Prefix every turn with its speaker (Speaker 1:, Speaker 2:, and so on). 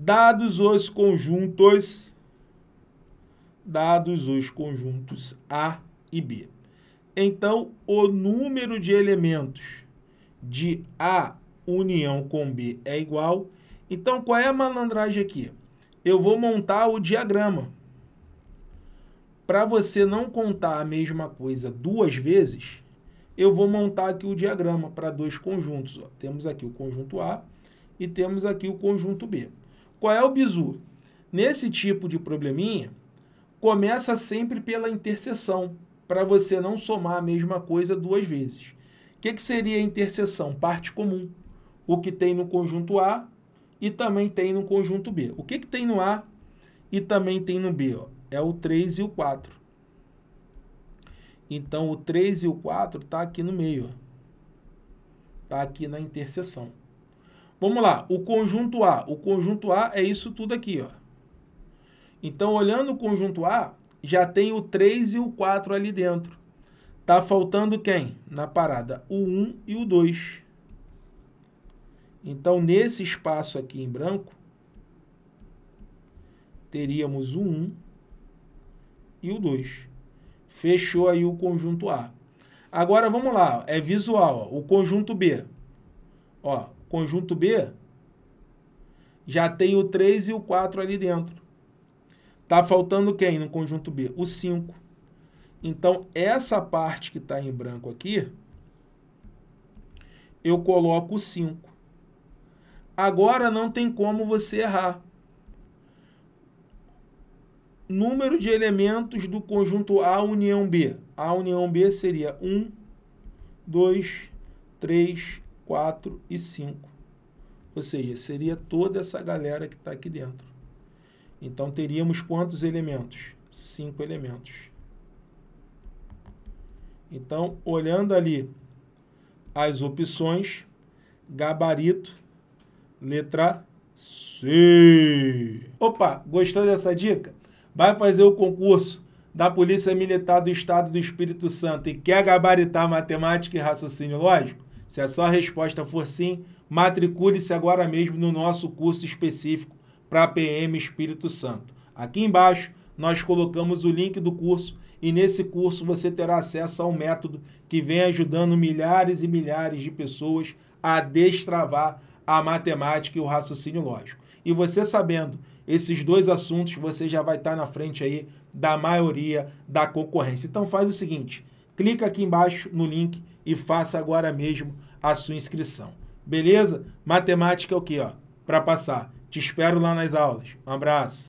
Speaker 1: Dados os conjuntos, dados os conjuntos A e B. Então, o número de elementos de A união com B é igual. Então, qual é a malandragem aqui? Eu vou montar o diagrama. Para você não contar a mesma coisa duas vezes, eu vou montar aqui o diagrama para dois conjuntos. Ó. Temos aqui o conjunto A e temos aqui o conjunto B. Qual é o bizu? Nesse tipo de probleminha, começa sempre pela interseção, para você não somar a mesma coisa duas vezes. O que, que seria a interseção? Parte comum. O que tem no conjunto A e também tem no conjunto B. O que, que tem no A e também tem no B? Ó? É o 3 e o 4. Então, o 3 e o 4 está aqui no meio. Está aqui na interseção. Vamos lá, o conjunto A. O conjunto A é isso tudo aqui, ó. Então, olhando o conjunto A, já tem o 3 e o 4 ali dentro. Tá faltando quem? Na parada, o 1 e o 2. Então, nesse espaço aqui em branco, teríamos o 1 e o 2. Fechou aí o conjunto A. Agora, vamos lá, é visual. Ó. O conjunto B. Ó, conjunto B, já tem o 3 e o 4 ali dentro. Tá faltando quem no conjunto B? O 5. Então, essa parte que está em branco aqui, eu coloco o 5. Agora não tem como você errar. Número de elementos do conjunto A união B. A união B seria 1, 2, 3, 4 e 5. Ou seja, seria toda essa galera que está aqui dentro. Então teríamos quantos elementos? Cinco elementos. Então, olhando ali as opções, gabarito, letra C. Opa, gostou dessa dica? Vai fazer o concurso da Polícia Militar do Estado do Espírito Santo e quer gabaritar matemática e raciocínio lógico? Se a sua resposta for sim, matricule-se agora mesmo no nosso curso específico para PM Espírito Santo. Aqui embaixo nós colocamos o link do curso e nesse curso você terá acesso ao método que vem ajudando milhares e milhares de pessoas a destravar a matemática e o raciocínio lógico. E você sabendo esses dois assuntos, você já vai estar na frente aí da maioria da concorrência. Então faz o seguinte, clica aqui embaixo no link e faça agora mesmo a sua inscrição. Beleza? Matemática é o que, ó? Para passar. Te espero lá nas aulas. Um abraço.